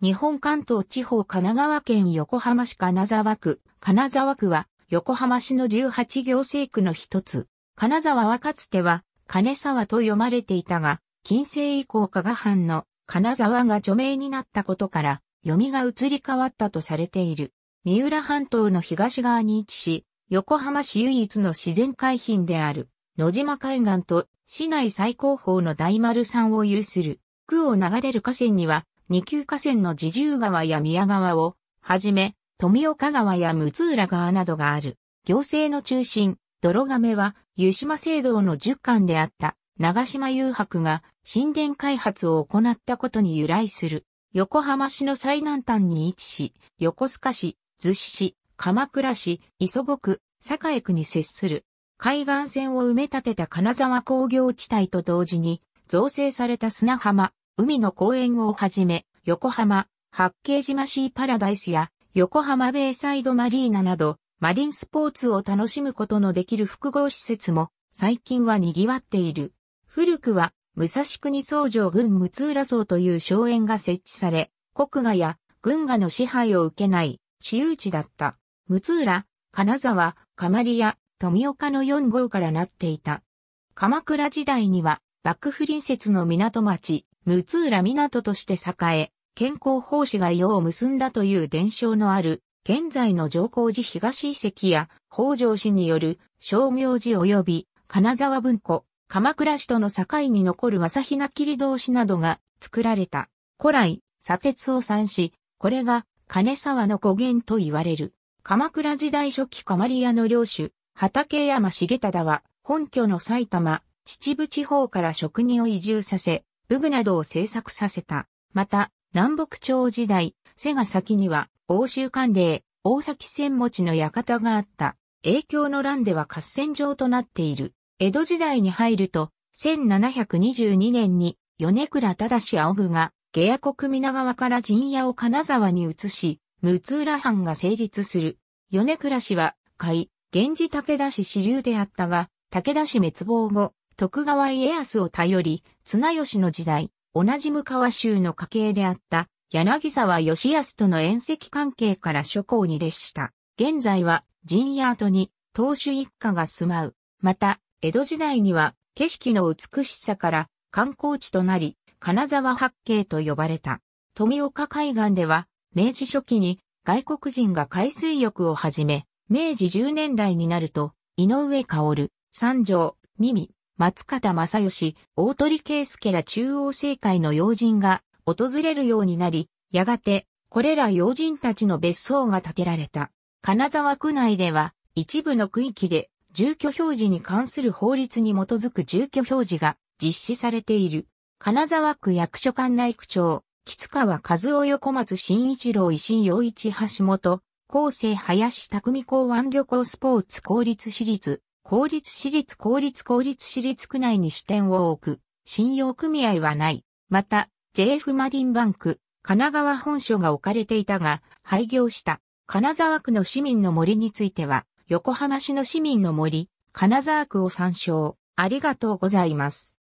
日本関東地方神奈川県横浜市金沢区。金沢区は横浜市の18行政区の一つ。金沢はかつては金沢と読まれていたが、近世以降加賀藩の金沢が著名になったことから読みが移り変わったとされている。三浦半島の東側に位置し、横浜市唯一の自然海浜である野島海岸と市内最高峰の大丸山を有する。区を流れる河川には二級河川の自重川や宮川を、はじめ、富岡川や六浦川などがある。行政の中心、泥亀は、湯島聖堂の十0巻であった、長島遊白が神殿開発を行ったことに由来する。横浜市の最南端に位置し、横須賀市、逗子市、鎌倉市、磯子区、栄区に接する。海岸線を埋め立てた金沢工業地帯と同時に、造成された砂浜、海の公園をはじめ、横浜、八景島シーパラダイスや、横浜ベイサイドマリーナなど、マリンスポーツを楽しむことのできる複合施設も、最近は賑わっている。古くは、武蔵国総城郡六浦荘という荘園が設置され、国賀や軍賀の支配を受けない私有地だった。六浦、金沢、釜利屋、富岡の4号からなっていた。鎌倉時代には幕府隣接の港町、六浦港として栄え、健康奉仕が世を結んだという伝承のある、現在の上皇寺東遺跡や北条氏による商名寺及び金沢文庫、鎌倉市との境に残る朝比奈切通しなどが作られた。古来、砂鉄を産し、これが金沢の語源と言われる。鎌倉時代初期鎌リアの領主、畠山重忠は、本拠の埼玉、秩父地方から職人を移住させ、武具などを制作させた。また、南北朝時代、瀬が先には、欧州官令、大崎千持の館があった。影響の乱では合戦場となっている。江戸時代に入ると、1722年に、米倉正青が、下野国皆川から陣屋を金沢に移し、六浦藩が成立する。米倉氏は、海、源氏武田氏支流であったが、武田氏滅亡後、徳川家康を頼り、綱吉の時代、同じ向川州の家系であった柳沢義康との縁戚関係から諸侯に列した。現在は陣屋跡に当主一家が住まう。また、江戸時代には景色の美しさから観光地となり、金沢八景と呼ばれた。富岡海岸では、明治初期に外国人が海水浴を始め、明治10年代になると、井上薫、三条、耳、松方正義、大鳥圭介ら中央政界の要人が訪れるようになり、やがて、これら要人たちの別荘が建てられた。金沢区内では、一部の区域で、住居表示に関する法律に基づく住居表示が実施されている。金沢区役所管内区長、吉川和夫横松新一郎石井陽一橋本、厚生林匠港湾漁港スポーツ公立私立、公立私立公立公立私立区内に支店を置く、信用組合はない。また、JF マリンバンク、神奈川本所が置かれていたが、廃業した。金沢区の市民の森については、横浜市の市民の森、金沢区を参照。ありがとうございます。